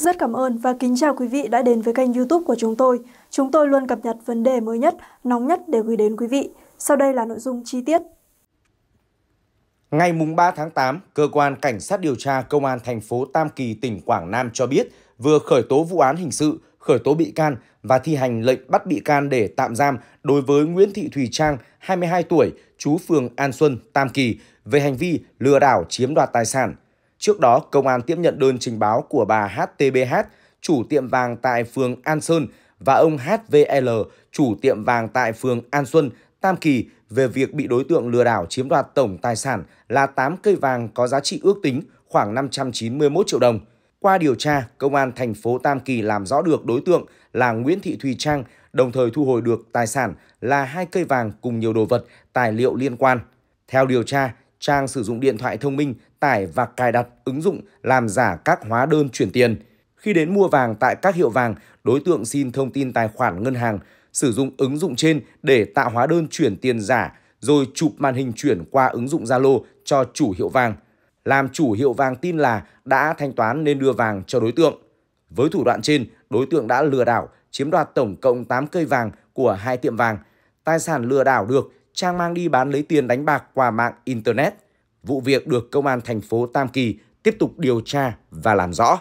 Rất cảm ơn và kính chào quý vị đã đến với kênh youtube của chúng tôi. Chúng tôi luôn cập nhật vấn đề mới nhất, nóng nhất để gửi đến quý vị. Sau đây là nội dung chi tiết. Ngày 3 tháng 8, Cơ quan Cảnh sát điều tra Công an thành phố Tam Kỳ, tỉnh Quảng Nam cho biết vừa khởi tố vụ án hình sự, khởi tố bị can và thi hành lệnh bắt bị can để tạm giam đối với Nguyễn Thị Thùy Trang, 22 tuổi, chú phường An Xuân, Tam Kỳ, về hành vi lừa đảo chiếm đoạt tài sản – Trước đó, công an tiếp nhận đơn trình báo của bà HTBH, chủ tiệm vàng tại phường An Sơn và ông HVL, chủ tiệm vàng tại phường An Xuân, Tam Kỳ về việc bị đối tượng lừa đảo chiếm đoạt tổng tài sản là 8 cây vàng có giá trị ước tính khoảng 591 triệu đồng. Qua điều tra, công an thành phố Tam Kỳ làm rõ được đối tượng là Nguyễn Thị Thùy Trang, đồng thời thu hồi được tài sản là hai cây vàng cùng nhiều đồ vật, tài liệu liên quan. Theo điều tra, Trang sử dụng điện thoại thông minh tải và cài đặt ứng dụng làm giả các hóa đơn chuyển tiền. Khi đến mua vàng tại các hiệu vàng, đối tượng xin thông tin tài khoản ngân hàng, sử dụng ứng dụng trên để tạo hóa đơn chuyển tiền giả rồi chụp màn hình chuyển qua ứng dụng Zalo cho chủ hiệu vàng. Làm chủ hiệu vàng tin là đã thanh toán nên đưa vàng cho đối tượng. Với thủ đoạn trên, đối tượng đã lừa đảo, chiếm đoạt tổng cộng 8 cây vàng của hai tiệm vàng. Tài sản lừa đảo được Trang mang đi bán lấy tiền đánh bạc qua mạng Internet. Vụ việc được Công an thành phố Tam Kỳ tiếp tục điều tra và làm rõ.